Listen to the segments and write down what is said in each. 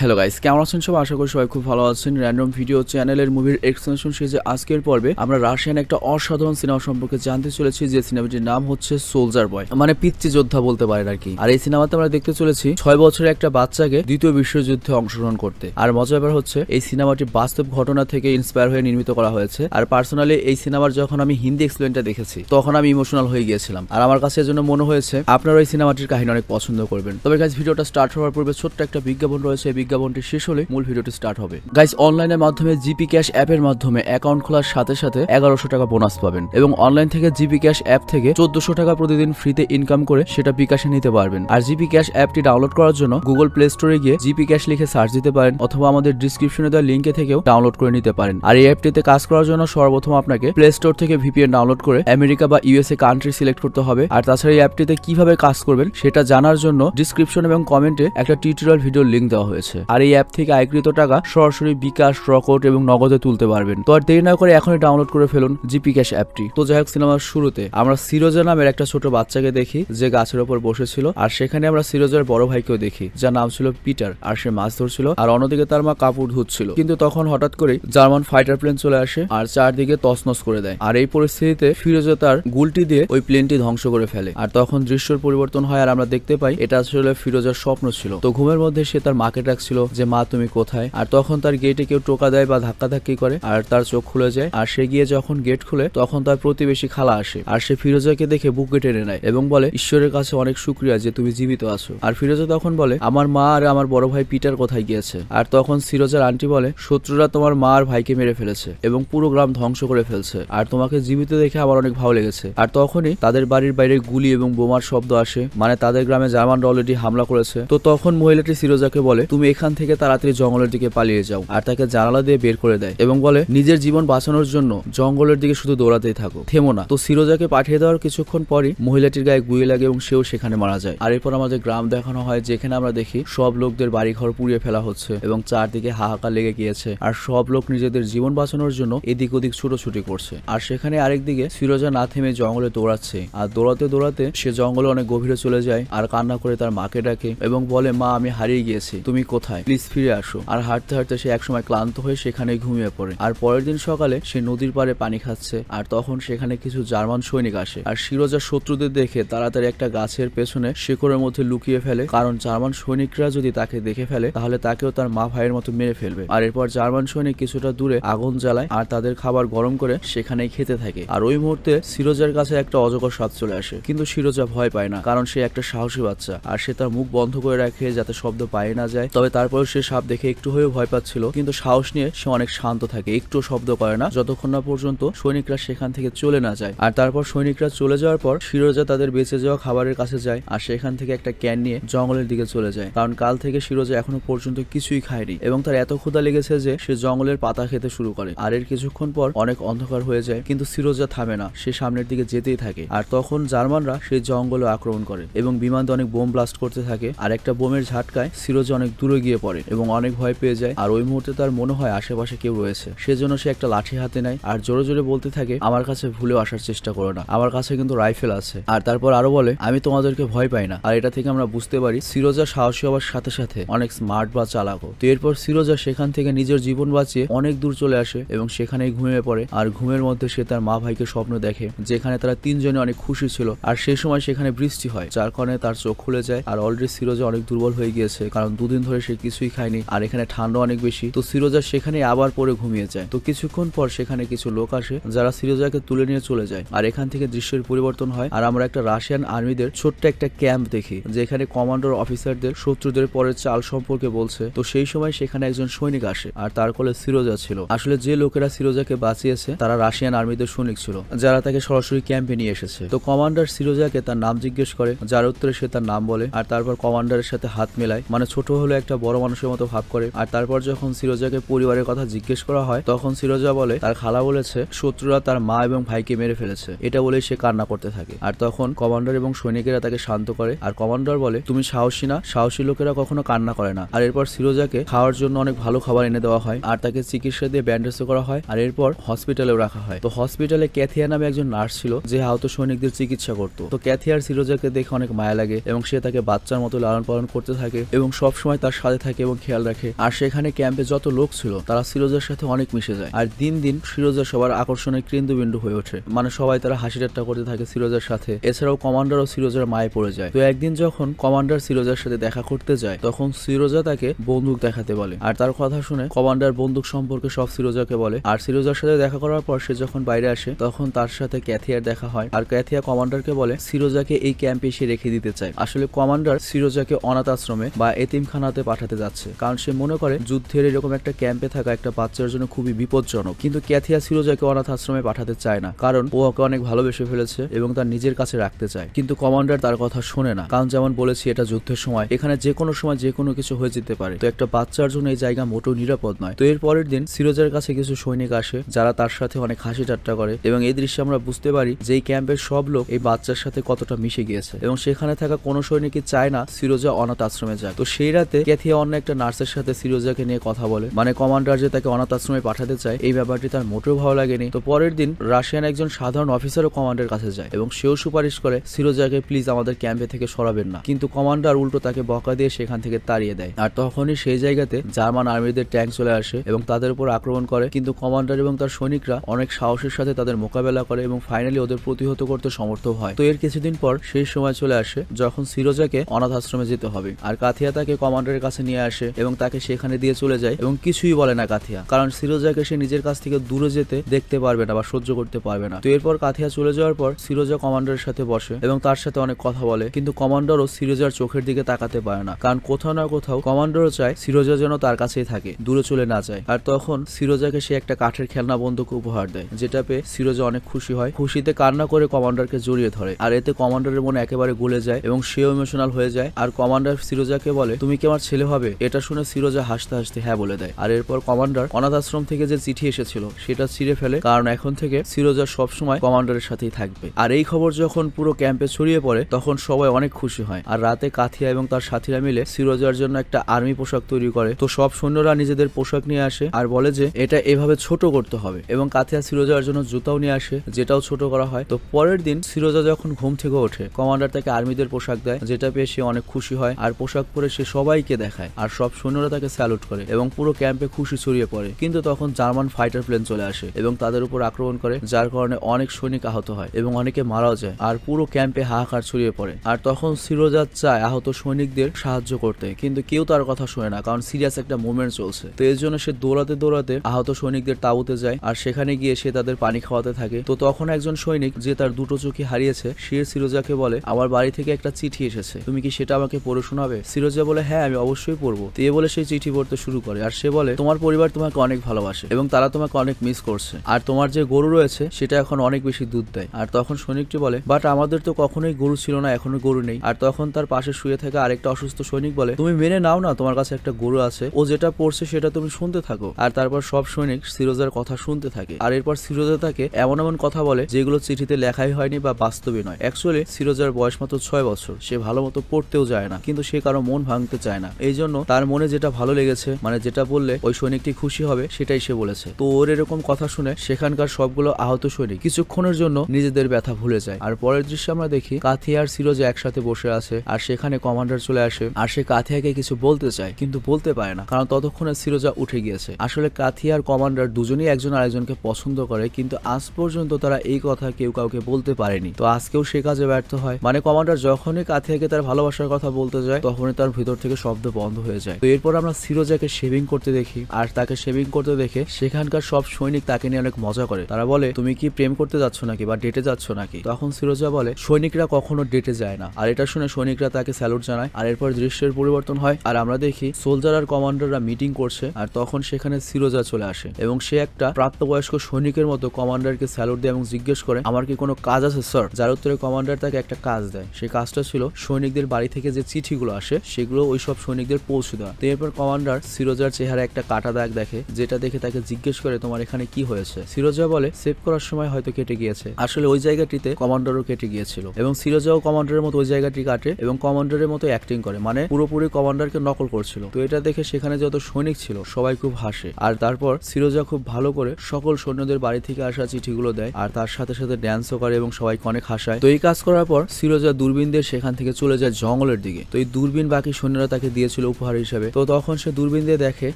hello guys কেমন আছেন সব আশা করি সবাই খুব ভালো আছেন র্যান্ডম ভিডিও চ্যানেলের মুভির এক্সটেনশন সিরিজে আজকের পর্বে আমরা রাশিয়ান একটা অসাধারণ সিনেমা সম্পর্কে জানতে চলেছি যে সিনেমাটির নাম হচ্ছে সোলজার বয় মানে পিচ্ছি যোদ্ধা বলতে পারেন আর কি আর এই সিনেমাতে আমরা দেখতে চলেছি ছয় বছরের একটা বাচ্চাকে দ্বিতীয় বিশ্বযুদ্ধে অংশগ্রহণ করতে আর মজার ব্যাপার হচ্ছে এই সিনেমাটি বাস্তব ঘটনা থেকে ইন্সপায়ার হয়ে নির্মিত করা হয়েছে আর পার্সোনালি এই সিনেমার যখন আমি হিন্দি এক্সপ্লেনটা দেখেছি তখন আমি ইমোশনাল হয়ে গিয়েছিলাম আর আমার কাছে এজন্য মনে হয়েছে আপনারা এই সিনেমাটির কাহিনী অনেক পছন্দ করবেন তবে গাইস ভিডিওটা স্টার্ট হওয়ার পূর্বে ছোট্ট একটা বিজ্ঞাপন রয়েছে বিজ্ঞাপনটি শেষ হলে মূল ভিডিওটি স্টার্ট হবে গাইজ অনলাইনের মাধ্যমে জিপি ক্যাশ অ্যাপের মাধ্যমে অ্যাকাউন্ট খোলার সাথে সাথে এগারোশো টাকা বোনাস পাবেন এবং অনলাইন থেকে জিপি ক্যাশ অ্যাপ থেকে চোদ্দশো টাকা প্রতিদিন ফ্রিতে ইনকাম করে সেটা বিকাশে নিতে পারবেন আর জিপি ক্যাশ অ্যাপটি ডাউনলোড করার জন্য গুগল প্লে স্টোরে গিয়ে জিপি ক্যাশ লিখে সার্চ দিতে পারেন অথবা আমাদের ডিসক্রিপশনে দেওয়া লিঙ্কে থেকেও ডাউনলোড করে নিতে পারেন আর এই অ্যাপটিতে কাজ করার জন্য সর্বপ্রথম আপনাকে প্লে স্টোর থেকে ভিপিএন ডাউনলোড করে আমেরিকা বা ইউএসএ কান্ট্রি সিলেক্ট করতে হবে আর তাছাড়া এই অ্যাপটিতে কিভাবে কাজ করবেন সেটা জানার জন্য ডিসক্রিপশন এবং কমেন্টে একটা টিউটোরিয়াল ভিডিওর লিঙ্ক দেওয়া হয়েছে রয়েছে আর এই অ্যাপ থেকে আয়কৃত টাকা সরাসরি বিকাশ রকট এবং নগদে তুলতে পারবেন তো আর দেরি না করে এখনই ডাউনলোড করে ফেলুন জিপি ক্যাশ অ্যাপটি তো যাই হোক সিনেমার শুরুতে আমরা সিরোজা নামের একটা ছোট বাচ্চাকে দেখি যে গাছের ওপর বসেছিল আর সেখানে আমরা সিরোজার বড় ভাইকেও দেখি যার নাম ছিল পিটার আর সে মাছ ধরছিল আর অন্যদিকে তার মা কাপড় ধুচ্ছিল কিন্তু তখন হঠাৎ করে জার্মান ফাইটার প্লেন চলে আসে আর চারদিকে তসনস করে দেয় আর এই পরিস্থিতিতে ফিরোজা তার গুলটি দিয়ে ওই প্লেনটি ধ্বংস করে ফেলে আর তখন দৃশ্যর পরিবর্তন হয় আর আমরা দেখতে পাই এটা আসলে ফিরোজার স্বপ্ন ছিল তো ঘুমের মধ্যে সে তার মাকে ডাকছে ডাকছিল যে মা তুমি কোথায় আর তখন তার গেটে কেউ টোকা দেয় বা ধাক্কাধাক্কি করে আর তার চোখ খুলে যায় আর সে গিয়ে যখন গেট খুলে তখন তার প্রতিবেশী খালা আসে আর সে ফিরোজাকে দেখে বুকে টেনে নেয় এবং বলে ঈশ্বরের কাছে অনেক সুক্রিয়া যে তুমি জীবিত আছো আর ফিরোজা তখন বলে আমার মা আর আমার বড় ভাই পিটার কোথায় গিয়েছে আর তখন সিরোজার আন্টি বলে শত্রুরা তোমার মা আর ভাইকে মেরে ফেলেছে এবং পুরো গ্রাম ধ্বংস করে ফেলছে আর তোমাকে জীবিত দেখে আমার অনেক ভালো লেগেছে আর তখনই তাদের বাড়ির বাইরে গুলি এবং বোমার শব্দ আসে মানে তাদের গ্রামে জার্মানরা অলরেডি হামলা করেছে তো তখন মহিলাটি সিরোজাকে বলে তুমি এখান থেকে তাড়াতাড়ি জঙ্গলের দিকে পালিয়ে যাও আর তাকে জানালা দিয়ে বের করে দেয় এবং বলে নিজের জীবন বাঁচানোর জন্য জঙ্গলের দিকে শুধু দৌড়াতেই থাকো থেমো না তো সিরোজাকে পাঠিয়ে দেওয়ার কিছুক্ষণ পরই মহিলাটির গায়ে গুয়ে লাগে এবং সেও সেখানে মারা যায় আর এরপর আমাদের গ্রাম দেখানো হয় যেখানে আমরা দেখি সব লোকদের বাড়িঘর পুড়িয়ে ফেলা হচ্ছে এবং চারদিকে হাহাকার লেগে গিয়েছে আর সব লোক নিজেদের জীবন বাঁচানোর জন্য এদিক ওদিক ছুটোছুটি করছে আর সেখানে আরেকদিকে সিরোজা না থেমে জঙ্গলে দৌড়াচ্ছে আর দৌড়াতে দৌড়াতে সে জঙ্গলে অনেক গভীরে চলে যায় আর কান্না করে তার মাকে ডাকে এবং বলে মা আমি হারিয়ে গিয়েছি তুমি কোথায় কোথায় প্লিজ ফিরে আসো আর হাঁটতে হাঁটতে সে একসময় ক্লান্ত হয়ে সেখানে ঘুমিয়ে পড়ে আর পরের দিন সকালে সে নদীর পারে পানি খাচ্ছে আর তখন সেখানে কিছু জার্মান সৈনিক আসে আর শিরোজার শত্রুদের দেখে তাড়াতাড়ি একটা গাছের পেছনে শেকড়ের মধ্যে লুকিয়ে ফেলে কারণ জার্মান সৈনিকরা যদি তাকে দেখে ফেলে তাহলে তাকেও তার মা ভাইয়ের মতো মেরে ফেলবে আর এরপর জার্মান সৈনিক কিছুটা দূরে আগুন জ্বালায় আর তাদের খাবার গরম করে সেখানে খেতে থাকে আর ওই মুহূর্তে সিরোজার কাছে একটা অজগর সাপ চলে আসে কিন্তু সিরোজা ভয় পায় না কারণ সে একটা সাহসী বাচ্চা আর সে তার মুখ বন্ধ করে রাখে যাতে শব্দ পায় না যায় তবে তারপর সে সাপ দেখে একটু হয়েও ভয় পাচ্ছিল কিন্তু সাহস নিয়ে সে অনেক শান্ত থাকে একটু শব্দ করে না যতক্ষণ না পর্যন্ত সৈনিকরা সেখান থেকে চলে না যায় আর তারপর সৈনিকরা চলে যাওয়ার পর শিরোজা তাদের বেঁচে যাওয়া খাবারের কাছে যায় আর সেখান থেকে একটা ক্যান নিয়ে জঙ্গলের দিকে চলে যায় কারণ কাল থেকে শিরোজা এখনো পর্যন্ত কিছুই খায়নি এবং তার এত ক্ষুদা লেগেছে যে সে জঙ্গলের পাতা খেতে শুরু করে আর এর কিছুক্ষণ পর অনেক অন্ধকার হয়ে যায় কিন্তু সিরোজা থামে না সে সামনের দিকে যেতেই থাকে আর তখন জার্মানরা সেই জঙ্গলে আক্রমণ করে এবং বিমানতে অনেক বোম ব্লাস্ট করতে থাকে আর একটা বোমের ঝাটকায় সিরোজা অনেক দূরে গিয়ে পড়ে এবং অনেক ভয় পেয়ে যায় আর ওই মুহূর্তে তার মনে হয় আশেপাশে কেউ রয়েছে সেজন্য সে একটা লাঠি হাতে নেয় আর জোরে জোরে বলতে থাকে আমার কাছে ভুলেও আসার চেষ্টা করো না আমার কাছে কিন্তু রাইফেল আছে আর তারপর আরো বলে আমি তোমাদেরকে ভয় পাই না আর এটা থেকে আমরা বুঝতে পারি সিরোজা সাহসী হওয়ার সাথে সাথে অনেক স্মার্ট বা চালাকো তো এরপর সিরোজা সেখান থেকে নিজের জীবন বাঁচিয়ে অনেক দূর চলে আসে এবং সেখানেই ঘুমিয়ে পড়ে আর ঘুমের মধ্যে সে তার মা ভাইকে স্বপ্ন দেখে যেখানে তারা তিনজনে অনেক খুশি ছিল আর সেই সময় সেখানে বৃষ্টি হয় যার কারণে তার চোখ খুলে যায় আর অলরেডি সিরোজা অনেক দুর্বল হয়ে গিয়েছে কারণ দুদিন ধরে সে কিছুই খায়নি আর এখানে ঠান্ডা অনেক বেশি তো সিরোজা সেখানে আবার পরে ঘুমিয়ে যায় তো কিছুক্ষণ পর সেখানে কিছু লোক আসে যারা সিরোজাকে তুলে নিয়ে চলে যায় আর এখান থেকে দৃশ্যের পরিবর্তন হয় আর আমরা একটা রাশিয়ান আর্মিদের ছোট্ট একটা ক্যাম্প দেখি যেখানে কমান্ডার অফিসারদের শত্রুদের পরে চাল সম্পর্কে বলছে তো সেই সময় সেখানে একজন সৈনিক আসে আর তার কলে সিরোজা ছিল আসলে যে লোকেরা সিরোজাকে বাঁচিয়েছে তারা রাশিয়ান আর্মিদের সৈনিক ছিল যারা তাকে সরাসরি ক্যাম্পে নিয়ে এসেছে তো কমান্ডার সিরোজাকে তার নাম জিজ্ঞেস করে যার উত্তরে সে তার নাম বলে আর তারপর কমান্ডারের সাথে হাত মেলায় মানে ছোট হলো একটা অবস্থা বড় মানুষের মতো ভাব করে আর তারপর যখন সিরোজাকে পরিবারের কথা জিজ্ঞেস করা হয় তখন সিরোজা বলে তার খালা বলেছে শত্রুরা তার মা এবং ভাইকে মেরে ফেলেছে এটা বলে সে কান্না করতে থাকে আর তখন কমান্ডার এবং সৈনিকেরা তাকে শান্ত করে আর কমান্ডার বলে তুমি সাহসী না সাহসী লোকেরা কখনো কান্না করে না আর এরপর সিরোজাকে খাওয়ার জন্য অনেক ভালো খাবার এনে দেওয়া হয় আর তাকে চিকিৎসা দিয়ে ব্যান্ডেজ করা হয় আর এরপর হসপিটালেও রাখা হয় তো হসপিটালে ক্যাথিয়া নামে একজন নার্স ছিল যে আহত সৈনিকদের চিকিৎসা করত তো ক্যাথিয়ার সিরোজাকে দেখে অনেক মায়া লাগে এবং সে তাকে বাচ্চার মতো লালন পালন করতে থাকে এবং সবসময় তার সাথে থাকে এবং খেয়াল রাখে আর সেখানে ক্যাম্পে যত লোক ছিল তারা সিরোজের সাথে অনেক মিশে যায় আর দিন দিন সিরোজা সবার আকর্ষণের কেন্দ্রবিন্দু হয়ে ওঠে মানে সবাই তারা হাসি ঠাট্টা করতে থাকে সিরোজের সাথে এছাড়াও কমান্ডার ও সিরোজার মায়ে পড়ে যায় তো একদিন যখন কমান্ডার সিরোজার সাথে দেখা করতে যায় তখন সিরোজা তাকে বন্দুক দেখাতে বলে আর তার কথা শুনে কমান্ডার বন্দুক সম্পর্কে সব সিরোজাকে বলে আর সিরোজার সাথে দেখা করার পর সে যখন বাইরে আসে তখন তার সাথে ক্যাথিয়ার দেখা হয় আর ক্যাথিয়া কমান্ডারকে বলে সিরোজাকে এই ক্যাম্পে এসে রেখে দিতে চায় আসলে কমান্ডার সিরোজাকে অনাথ আশ্রমে বা এতিমখানাতে পাঠাতে যাচ্ছে কারণ সে মনে করে যুদ্ধের এরকম একটা ক্যাম্পে থাকা একটা বাচ্চার জন্য খুবই বিপজ্জনক কিন্তু ক্যাথিয়া সিরোজাকে অনাথ আশ্রমে পাঠাতে চায় না কারণ ও ওকে অনেক ভালোবেসে ফেলেছে এবং তার নিজের কাছে রাখতে চায় কিন্তু কমান্ডার তার কথা শোনে না কারণ যেমন বলেছি এটা যুদ্ধের সময় এখানে যে কোনো সময় যে কোনো কিছু হয়ে যেতে পারে তো একটা বাচ্চার জন্য এই জায়গা মোটেও নিরাপদ নয় তো এর পরের দিন সিরোজের কাছে কিছু সৈনিক আসে যারা তার সাথে অনেক হাসি ঠাট্টা করে এবং এই দৃশ্যে আমরা বুঝতে পারি যে এই ক্যাম্পের সব লোক এই বাচ্চার সাথে কতটা মিশে গিয়েছে এবং সেখানে থাকা কোনো সৈনিকই চায় না সিরোজা অনাথ আশ্রমে যায় তো সেই রাতে ক্যাথি থিয়া অন্য একটা নার্সের সাথে সিরোজাকে নিয়ে কথা বলে মানে কমান্ডার যে তাকে অনাথ আশ্রমে পাঠাতে চায় এই ব্যাপারটি তার মোটেও ভালো লাগেনি তো পরের দিন রাশিয়ান একজন সাধারণ অফিসারও কমান্ডের কাছে যায় এবং সেও সুপারিশ করে সিরোজাকে প্লিজ আমাদের ক্যাম্পে থেকে সরাবেন না কিন্তু কমান্ডার উল্টো তাকে বকা দিয়ে সেখান থেকে তাড়িয়ে দেয় আর তখনই সেই জায়গাতে জার্মান আর্মিদের ট্যাঙ্ক চলে আসে এবং তাদের উপর আক্রমণ করে কিন্তু কমান্ডার এবং তার সৈনিকরা অনেক সাহসের সাথে তাদের মোকাবেলা করে এবং ফাইনালি ওদের প্রতিহত করতে সমর্থ হয় তো এর কিছুদিন পর সেই সময় চলে আসে যখন সিরোজাকে অনাথ আশ্রমে যেতে হবে আর কাথিয়া তাকে কমান্ডারের কাছে কাছে নিয়ে আসে এবং তাকে সেখানে দিয়ে চলে যায় এবং কিছুই বলে না কাথিয়া কারণ সিরোজাকে সে নিজের কাছ থেকে দূরে যেতে দেখতে পারবে না বা সহ্য করতে পারবে না তো এরপর কাথিয়া চলে যাওয়ার পর সিরোজা কমান্ডারের সাথে বসে এবং তার সাথে অনেক কথা বলে কিন্তু কমান্ডারও সিরোজার চোখের দিকে তাকাতে পারে না কারণ কোথাও না কোথাও কমান্ডারও চায় সিরোজা যেন তার কাছেই থাকে দূরে চলে না যায় আর তখন সিরোজাকে সে একটা কাঠের খেলনা বন্ধুকে উপহার দেয় যেটা পেয়ে সিরোজা অনেক খুশি হয় খুশিতে কান্না করে কমান্ডারকে জড়িয়ে ধরে আর এতে কমান্ডারের মনে একেবারে গলে যায় এবং সেও ইমোশনাল হয়ে যায় আর কমান্ডার সিরোজাকে বলে তুমি কি আমার ছেলে হবে এটা শুনে সিরোজা হাসতে হাসতে হ্যাঁ বলে দেয় আর এরপর কমান্ডার অনাথ আশ্রম থেকে যে চিঠি এসেছিল সেটা ছিঁড়ে ফেলে কারণ এখন থেকে সিরোজা সবসময় কমান্ডারের সাথেই থাকবে আর এই খবর যখন পুরো ক্যাম্পে ছড়িয়ে পড়ে তখন সবাই অনেক খুশি হয় আর রাতে কাথিয়া এবং তার সাথীরা মিলে সিরোজার জন্য একটা আর্মি পোশাক তৈরি করে তো সব সৈন্যরা নিজেদের পোশাক নিয়ে আসে আর বলে যে এটা এভাবে ছোট করতে হবে এবং কাথিয়া সিরোজার জন্য জুতাও নিয়ে আসে যেটাও ছোট করা হয় তো পরের দিন সিরোজা যখন ঘুম থেকে ওঠে কমান্ডার তাকে আর্মিদের পোশাক দেয় যেটা পেয়ে সে অনেক খুশি হয় আর পোশাক পরে সে সবাইকে দেখে দেখায় আর সব সৈন্যরা তাকে স্যালুট করে এবং পুরো ক্যাম্পে খুশি ছড়িয়ে পড়ে কিন্তু তখন জার্মান ফাইটার প্লেন চলে আসে এবং তাদের উপর আক্রমণ করে যার কারণে অনেক সৈনিক আহত হয় এবং অনেকে মারাও যায় আর পুরো ক্যাম্পে হাহাকার ছড়িয়ে পড়ে আর তখন সিরোজাত চায় আহত সৈনিকদের সাহায্য করতে কিন্তু কেউ তার কথা শোনে না কারণ সিরিয়াস একটা মুভমেন্ট চলছে তো এর জন্য সে দৌড়াতে দৌড়াতে আহত সৈনিকদের তাবুতে যায় আর সেখানে গিয়ে সে তাদের পানি খাওয়াতে থাকে তো তখন একজন সৈনিক যে তার দুটো চোখে হারিয়েছে সে সিরোজাকে বলে আমার বাড়ি থেকে একটা চিঠি এসেছে তুমি কি সেটা আমাকে পড়ে শোনাবে সিরোজা বলে হ্যাঁ আমি অবশ্যই অবশ্যই পড়বো দিয়ে বলে সেই চিঠি পড়তে শুরু করে আর সে বলে তোমার পরিবার তোমাকে অনেক ভালোবাসে এবং তারা তোমাকে অনেক মিস করছে আর তোমার যে গরু রয়েছে সেটা এখন অনেক বেশি দুধ দেয় আর তখন সৈনিকটি বলে বাট আমাদের তো কখনোই গরু ছিল না এখনো গরু নেই আর তখন তার পাশে শুয়ে থাকা আরেকটা অসুস্থ সৈনিক বলে তুমি মেনে নাও না তোমার কাছে একটা গরু আছে ও যেটা পড়ছে সেটা তুমি শুনতে থাকো আর তারপর সব সৈনিক সিরোজার কথা শুনতে থাকে আর এরপর সিরোজা তাকে এমন এমন কথা বলে যেগুলো চিঠিতে লেখাই হয়নি বা বাস্তবে নয় অ্যাকচুয়ালি সিরোজার বয়স মাত্র ছয় বছর সে ভালো মতো পড়তেও যায় না কিন্তু সে কারো মন ভাঙতে চায় না এই জন্য তার মনে যেটা ভালো লেগেছে মানে যেটা বললে ওই সৈনিকটি খুশি হবে সেটাই সে বলেছে তো ওর এরকম কথা শুনে সেখানকার সবগুলো আহত সৈনিক কিছুক্ষণের জন্য নিজেদের ব্যথা ভুলে যায় আর পরের দৃশ্যে আমরা দেখি কাথিয়ার আর সিরোজ একসাথে বসে আছে আর সেখানে কমান্ডার চলে আসে আর সে কাথিয়াকে কিছু বলতে চায় কিন্তু বলতে পারে না কারণ ততক্ষণে সিরোজা উঠে গিয়েছে আসলে কাথিয়ার আর কমান্ডার দুজনেই একজন আরেকজনকে পছন্দ করে কিন্তু আজ পর্যন্ত তারা এই কথা কেউ কাউকে বলতে পারেনি তো আজকেও সে কাজে ব্যর্থ হয় মানে কমান্ডার যখনই কাথিয়াকে তার ভালোবাসার কথা বলতে যায় তখনই তার ভিতর থেকে শব্দ বন্ধ হয়ে যায় তো এরপর আমরা সিরোজাকে শেভিং করতে দেখি আর তাকে শেভিং করতে দেখে সেখানকার সব সৈনিক তাকে নিয়ে অনেক মজা করে তারা বলে তুমি কি প্রেম করতে যাচ্ছ নাকি বা ডেটে যাচ্ছ নাকি তখন সিরোজা বলে সৈনিকরা কখনো ডেটে যায় না আর এটা শুনে সৈনিকরা তাকে স্যালুট জানায় আর এরপর দৃশ্যের পরিবর্তন হয় আর আমরা দেখি সোলজার আর কমান্ডাররা মিটিং করছে আর তখন সেখানে সিরোজা চলে আসে এবং সে একটা প্রাপ্তবয়স্ক সৈনিকের মতো কমান্ডারকে স্যালুট দেয় এবং জিজ্ঞেস করে আমার কি কোনো কাজ আছে স্যার যার উত্তরে কমান্ডার তাকে একটা কাজ দেয় সেই কাজটা ছিল সৈনিকদের বাড়ি থেকে যে চিঠিগুলো আসে সেগুলো ওই সব সৈনিক সৈনিকদের পৌঁছে দেওয়া তো এরপর কমান্ডার সিরোজার চেহারা একটা কাটা দাগ দেখে যেটা দেখে তাকে জিজ্ঞেস করে তোমার এখানে কি হয়েছে সিরোজা বলে সেভ করার সময় হয়তো কেটে গিয়েছে আসলে ওই জায়গাটিতে কমান্ডারও কেটে গিয়েছিল এবং সিরোজাও কমান্ডারের মতো ওই জায়গাটি কাটে এবং কমান্ডারের মতো অ্যাক্টিং করে মানে পুরোপুরি কমান্ডারকে নকল করছিল তো এটা দেখে সেখানে যত সৈনিক ছিল সবাই খুব হাসে আর তারপর সিরোজা খুব ভালো করে সকল সৈন্যদের বাড়ি থেকে আসা চিঠিগুলো দেয় আর তার সাথে সাথে ড্যান্সও করে এবং সবাই অনেক হাসায় তো এই কাজ করার পর সিরোজা দূরবীন দিয়ে সেখান থেকে চলে যায় জঙ্গলের দিকে তো এই দূরবীন বাকি সৈন্যরা তাকে দিয়ে দিয়েছিল উপহার হিসেবে তো তখন সে দূরবীন দিয়ে দেখে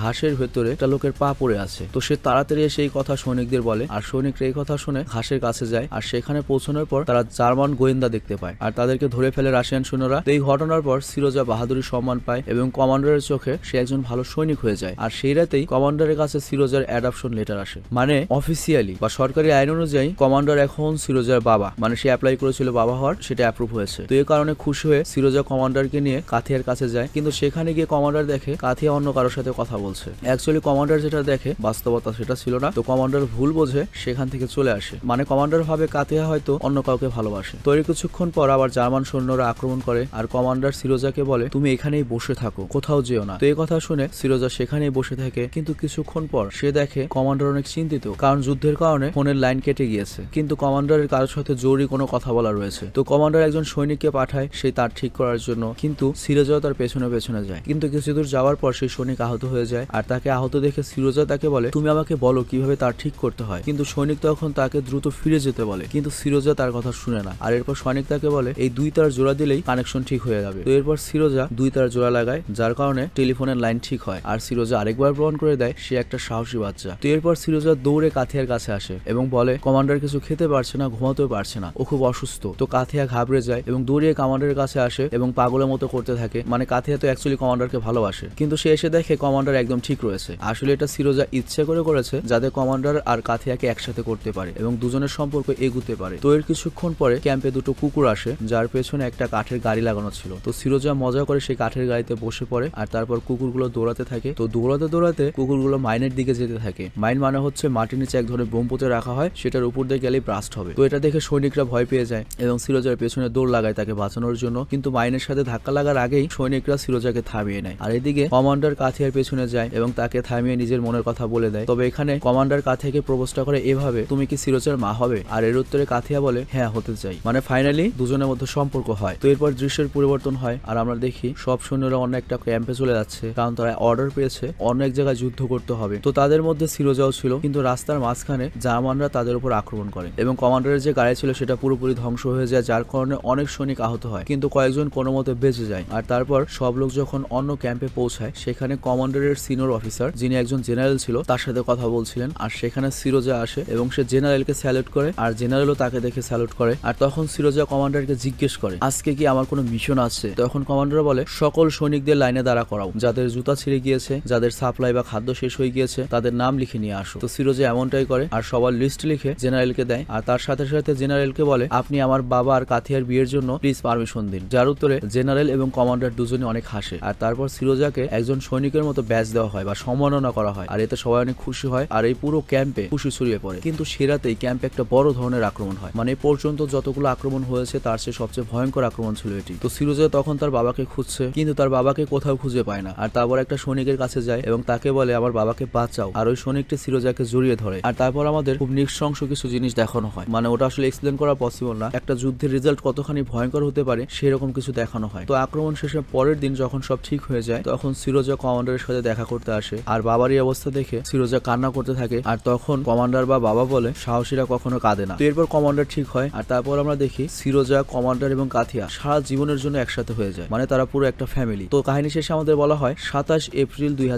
ঘাসের ভেতরে একটা লোকের পা পড়ে আছে তো সে তাড়াতাড়ি এসে এই কথা সৈনিকদের বলে আর সৈনিক এই কথা শুনে ঘাসের কাছে যায় আর সেখানে পৌঁছানোর পর তারা জার্মান গোয়েন্দা দেখতে পায় আর তাদেরকে ধরে ফেলে রাশিয়ান সৈন্যরা এই ঘটনার পর সিরোজা বাহাদুরি সম্মান পায় এবং কমান্ডারের চোখে সে একজন ভালো সৈনিক হয়ে যায় আর সেই রাতেই কমান্ডারের কাছে সিরোজার অ্যাডাপশন লেটার আসে মানে অফিসিয়ালি বা সরকারি আইন অনুযায়ী কমান্ডার এখন সিরোজার বাবা মানে সে অ্যাপ্লাই করেছিল বাবা হওয়ার সেটা অ্যাপ্রুভ হয়েছে তো এই কারণে খুশি হয়ে সিরোজা কমান্ডারকে নিয়ে কাথিয়ার কাছে যায় কিন্তু সেখানে সেখানে গিয়ে কমান্ডার দেখে কাথিয়া অন্য কারোর সাথে কথা বলছে অ্যাকচুয়ালি কমান্ডার যেটা দেখে বাস্তবতা সেটা ছিল না তো কমান্ডার ভুল বোঝে সেখান থেকে চলে আসে মানে কমান্ডার ভাবে কাতিয়া হয়তো অন্য কাউকে ভালোবাসে তো এর কিছুক্ষণ পর আবার জার্মান সৈন্যরা আক্রমণ করে আর কমান্ডার সিরোজাকে বলে তুমি এখানেই বসে থাকো কোথাও যেও না তো এই কথা শুনে সিরোজা সেখানেই বসে থাকে কিন্তু কিছুক্ষণ পর সে দেখে কমান্ডার অনেক চিন্তিত কারণ যুদ্ধের কারণে ফোনের লাইন কেটে গিয়েছে কিন্তু কমান্ডারের কারোর সাথে জরুরি কোনো কথা বলা রয়েছে তো কমান্ডার একজন সৈনিককে পাঠায় সে তার ঠিক করার জন্য কিন্তু সিরোজাও তার পেছনে পেছনে যায় কিন্তু কিছু দূর যাওয়ার পর সেই সৈনিক আহত হয়ে যায় আর তাকে আহত দেখে সিরোজা তাকে বলে তুমি আমাকে বলো কিভাবে তার ঠিক করতে হয় কিন্তু সৈনিক তখন তাকে দ্রুত ফিরে যেতে বলে কিন্তু সিরোজা তার কথা শুনে না আর এরপর সৈনিক তাকে বলে এই দুই তার জোড়া দিলেই কানেকশন ঠিক হয়ে যাবে তো এরপর সিরোজা দুই তার জোড়া লাগায় যার কারণে টেলিফোনের লাইন ঠিক হয় আর সিরোজা আরেকবার প্রমাণ করে দেয় সে একটা সাহসী বাচ্চা তো এরপর সিরোজা দৌড়ে কাথিয়ার কাছে আসে এবং বলে কমান্ডার কিছু খেতে পারছে না ঘুমাতেও পারছে না ও খুব অসুস্থ তো কাথিয়া ঘাবড়ে যায় এবং দৌড়িয়ে কমান্ডারের কাছে আসে এবং পাগলের মতো করতে থাকে মানে কাথিয়া তো অ্যাকচুয়ালি কমান্ডার কমান্ডারকে ভালোবাসে কিন্তু সে এসে দেখে কমান্ডার একদম ঠিক রয়েছে আসলে এটা সিরোজা ইচ্ছে করে করেছে যাতে কমান্ডার আর কাথিয়াকে একসাথে করতে পারে এবং দুজনের সম্পর্ক এগুতে পারে তো এর কিছুক্ষণ পরে ক্যাম্পে দুটো কুকুর আসে যার পেছনে একটা কাঠের গাড়ি লাগানো ছিল তো সিরোজা মজা করে সেই কাঠের গাড়িতে বসে পড়ে আর তারপর কুকুরগুলো দৌড়াতে থাকে তো দৌড়াতে দৌড়াতে কুকুরগুলো মাইনের দিকে যেতে থাকে মাইন মানে হচ্ছে মাটির নিচে এক ধরনের ব্রহ্মপুতে রাখা হয় সেটার উপর দিয়ে গেলেই ব্রাস্ট হবে তো এটা দেখে সৈনিকরা ভয় পেয়ে যায় এবং সিরোজার পেছনে দৌড় লাগায় তাকে বাঁচানোর জন্য কিন্তু মাইনের সাথে ধাক্কা লাগার আগেই সৈনিকরা সিরোজাকে থামিয়ে নেয় আর এদিকে কমান্ডার কাথিয়ার পেছনে যায় এবং তাকে থামিয়ে নিজের মনের কথা বলে দেয় তবে এখানে কমান্ডার কাথিয়াকে প্রবোজটা করে এভাবে তুমি কি সিরোজের মা হবে আর এর উত্তরে কাথিয়া বলে হ্যাঁ হতে চাই মানে ফাইনালি দুজনের মধ্যে সম্পর্ক হয় তো এরপর দৃশ্যের পরিবর্তন হয় আর আমরা দেখি সব সৈন্যরা অন্য একটা ক্যাম্পে চলে যাচ্ছে কারণ তারা অর্ডার পেয়েছে অন্য এক জায়গায় যুদ্ধ করতে হবে তো তাদের মধ্যে সিরোজাও ছিল কিন্তু রাস্তার মাঝখানে জার্মানরা তাদের উপর আক্রমণ করে এবং কমান্ডারের যে গাড়ি ছিল সেটা পুরোপুরি ধ্বংস হয়ে যায় যার কারণে অনেক সৈনিক আহত হয় কিন্তু কয়েকজন কোনো মতে বেঁচে যায় আর তারপর সব লোক যখন অন্য ক্যাম্পে পৌঁছায় সেখানে কমান্ডারের সিনিয়র অফিসার যিনি একজন জেনারেল ছিল তার সাথে কথা বলছিলেন আর সেখানে সিরোজা আসে এবং সে জেনারেলকে স্যালুট করে আর জেনারেলও তাকে দেখে স্যালুট করে আর তখন সিরোজা কমান্ডারকে জিজ্ঞেস করে আজকে কি আমার কোনো মিশন আছে তখন কমান্ডার বলে সকল সৈনিকদের লাইনে দাঁড়া করাও যাদের জুতা ছিঁড়ে গিয়েছে যাদের সাপ্লাই বা খাদ্য শেষ হয়ে গিয়েছে তাদের নাম লিখে নিয়ে আসো তো সিরোজা এমনটাই করে আর সবার লিস্ট লিখে জেনারেলকে দেয় আর তার সাথে সাথে জেনারেলকে বলে আপনি আমার বাবা আর কাথিয়ার বিয়ের জন্য প্লিজ পারমিশন দিন যার উত্তরে জেনারেল এবং কমান্ডার দুজনে অনেক হাসে আসে আর তারপর সিরোজাকে একজন সৈনিকের মতো ব্যাচ দেওয়া হয় বা সম্মাননা করা হয় আর এতে সবাই অনেক খুশি হয় আর এই পুরো ক্যাম্পে খুশি ছড়িয়ে পড়ে কিন্তু সেরাতেই ক্যাম্পে একটা বড় ধরনের আক্রমণ হয় মানে পর্যন্ত যতগুলো আক্রমণ হয়েছে তার সে সবচেয়ে ভয়ঙ্কর আক্রমণ ছিল এটি তো সিরোজা তখন তার বাবাকে খুঁজছে কিন্তু তার বাবাকে কোথাও খুঁজে পায় না আর তারপর একটা সৈনিকের কাছে যায় এবং তাকে বলে আমার বাবাকে বাঁচাও আর ওই সৈনিকটি সিরোজাকে জড়িয়ে ধরে আর তারপর আমাদের খুব নৃশংস কিছু জিনিস দেখানো হয় মানে ওটা আসলে এক্সপ্লেন করা পসিবল না একটা যুদ্ধের রেজাল্ট কতখানি ভয়ঙ্কর হতে পারে সেরকম কিছু দেখানো হয় তো আক্রমণ শেষে পরের দিন যখন সব ঠিক হয়ে যায় তখন সিরোজা কমান্ডারের সাথে দেখা করতে আসে আর বাবার এই অবস্থা দেখে সিরোজা কান্না করতে থাকে আর তখন কমান্ডার বা বাবা বলে সাহসীরা কখনো কাঁদে না এরপর কমান্ডার ঠিক হয় আর তারপর আমরা দেখি সিরোজা কমান্ডার এবং কাথিয়া সারা জীবনের জন্য একসাথে হয়ে যায় মানে তারা পুরো একটা ফ্যামিলি তো কাহিনী শেষে আমাদের বলা হয় সাতাশ এপ্রিল দুই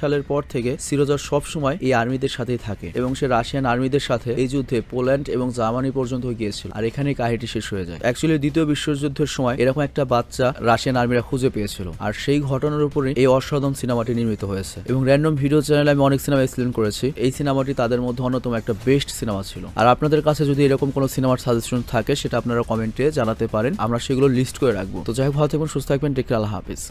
সালের পর থেকে সিরোজা সবসময় এই আর্মিদের সাথেই থাকে এবং সে রাশিয়ান আর্মিদের সাথে এই যুদ্ধে পোল্যান্ড এবং জার্মানি পর্যন্ত গিয়েছিল আর এখানে কাহিনীটি শেষ হয়ে যায় অ্যাকচুয়ালি দ্বিতীয় বিশ্বযুদ্ধের সময় এরকম একটা বাচ্চা রাশিয়ান আর্মিরা খুঁজে পেয়েছিল আর সেই ঘটনার উপরে এই অসাধারণ সিনেমাটি নির্মিত হয়েছে এবং র্যান্ডম ভিডিও চ্যানেলে আমি অনেক সিনেমা এক্সপ্লেন করেছি এই সিনেমাটি তাদের মধ্যে অন্যতম একটা বেস্ট সিনেমা ছিল আর আপনাদের কাছে যদি এরকম কোনো সিনেমার সাজেশন থাকে সেটা আপনারা কমেন্টে জানাতে পারেন আমরা সেগুলো লিস্ট করে রাখবো তো যাই হোক ভালো থাকবেন সুস্থ থাকবেন টেক আল্লাহ হাফিজ